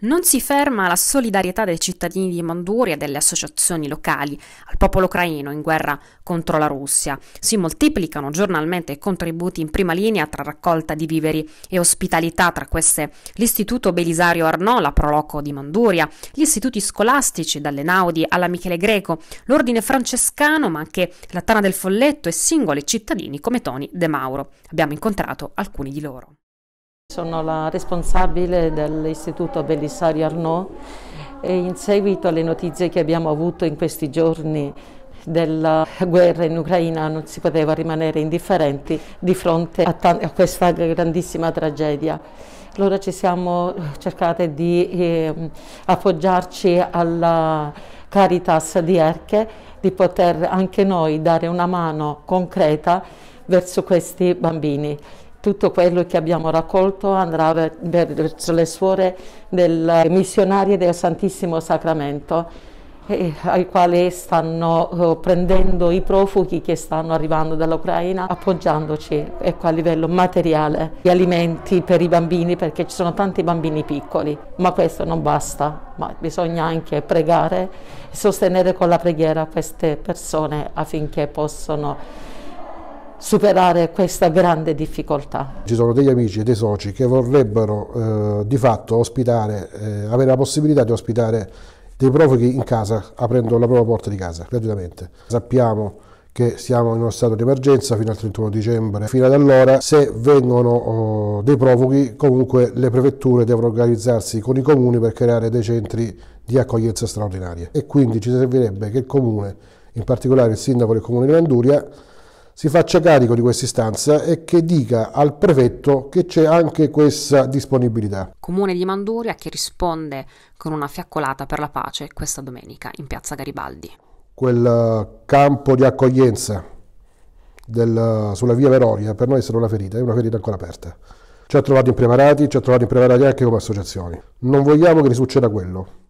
Non si ferma la solidarietà dei cittadini di Manduria e delle associazioni locali al popolo ucraino in guerra contro la Russia. Si moltiplicano giornalmente contributi in prima linea tra raccolta di viveri e ospitalità, tra queste l'Istituto Belisario Arnò, la Proloco di Manduria, gli istituti scolastici dalle Naudi alla Michele Greco, l'Ordine Francescano, ma anche la Tana del Folletto e singoli cittadini come Toni De Mauro. Abbiamo incontrato alcuni di loro. Sono la responsabile dell'Istituto Belisario Arnaud e in seguito alle notizie che abbiamo avuto in questi giorni della guerra in Ucraina non si poteva rimanere indifferenti di fronte a, a questa grandissima tragedia. Allora ci siamo cercate di eh, appoggiarci alla Caritas di Erche, di poter anche noi dare una mano concreta verso questi bambini tutto quello che abbiamo raccolto andrà verso le suore del missionarie del Santissimo Sacramento eh, ai quali stanno eh, prendendo i profughi che stanno arrivando dall'Ucraina, appoggiandoci ecco, a livello materiale, gli alimenti per i bambini, perché ci sono tanti bambini piccoli, ma questo non basta, ma bisogna anche pregare e sostenere con la preghiera queste persone affinché possano superare questa grande difficoltà. Ci sono degli amici e dei soci che vorrebbero eh, di fatto ospitare, eh, avere la possibilità di ospitare dei profughi in casa, aprendo la propria porta di casa gratuitamente. Sappiamo che siamo in uno stato di emergenza fino al 31 dicembre. Fino ad allora, se vengono oh, dei profughi, comunque le prefetture devono organizzarsi con i comuni per creare dei centri di accoglienza straordinaria. E quindi ci servirebbe che il comune, in particolare il sindaco del comune di Manduria, si faccia carico di questa istanza e che dica al prefetto che c'è anche questa disponibilità. Comune di Manduria che risponde con una fiaccolata per la pace questa domenica in piazza Garibaldi. Quel eh, campo di accoglienza del, sulla via Veroria per noi è stata una ferita, è una ferita ancora aperta. Ci ha trovato impreparati, ci ha trovato impreparati anche come associazioni. Non vogliamo che risucceda quello.